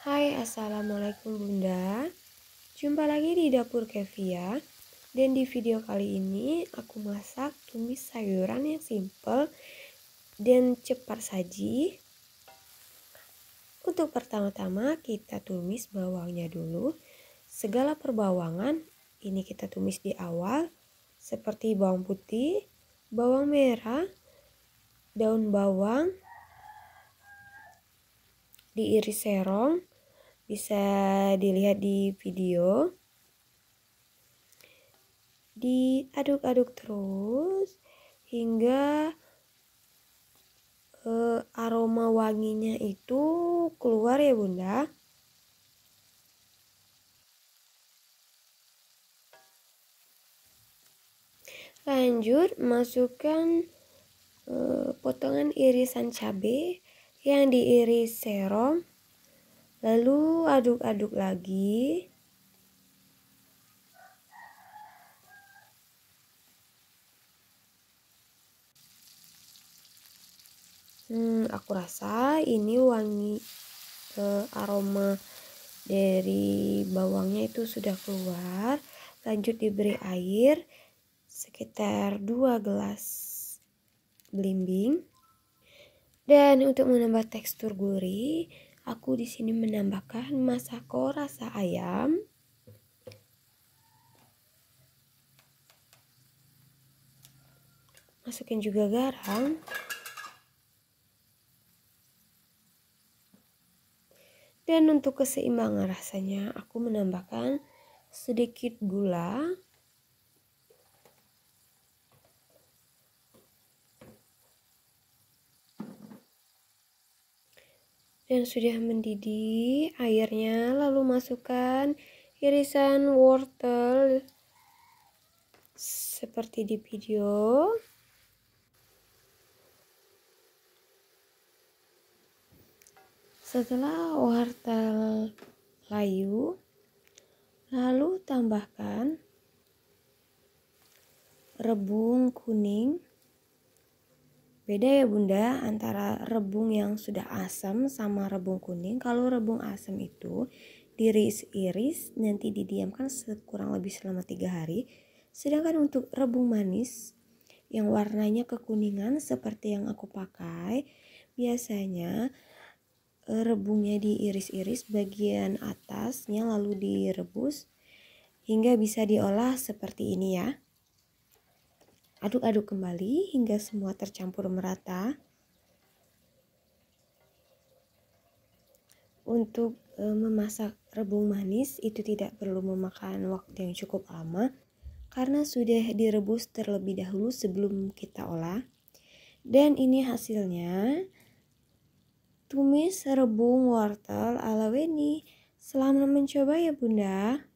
Hai, Assalamualaikum Bunda. Jumpa lagi di dapur Kevia. Dan di video kali ini aku masak tumis sayuran yang simple dan cepat saji. Untuk pertama-tama kita tumis bawangnya dulu. Segala perbawangan ini kita tumis di awal seperti bawang putih, bawang merah, daun bawang, diiris serong, bisa dilihat di video diaduk-aduk terus hingga eh, aroma wanginya itu keluar ya bunda lanjut masukkan eh, potongan irisan cabai yang diiris serong Lalu aduk-aduk lagi. Hmm, aku rasa ini wangi eh, aroma dari bawangnya itu sudah keluar. Lanjut diberi air sekitar 2 gelas belimbing. Dan untuk menambah tekstur gurih, Aku di sini menambahkan masako rasa ayam. Masukin juga garam. Dan untuk keseimbangan rasanya, aku menambahkan sedikit gula yang sudah mendidih airnya lalu masukkan irisan wortel seperti di video setelah wortel layu lalu tambahkan rebung kuning Beda ya bunda antara rebung yang sudah asam sama rebung kuning. Kalau rebung asam itu diiris-iris nanti didiamkan kurang lebih selama tiga hari. Sedangkan untuk rebung manis yang warnanya kekuningan seperti yang aku pakai, biasanya e, rebungnya diiris-iris bagian atasnya lalu direbus hingga bisa diolah seperti ini ya. Aduk-aduk kembali hingga semua tercampur merata. Untuk e, memasak rebung manis itu tidak perlu memakan waktu yang cukup lama karena sudah direbus terlebih dahulu sebelum kita olah. Dan ini hasilnya. Tumis rebung wortel ala Weni. Selamat mencoba ya Bunda.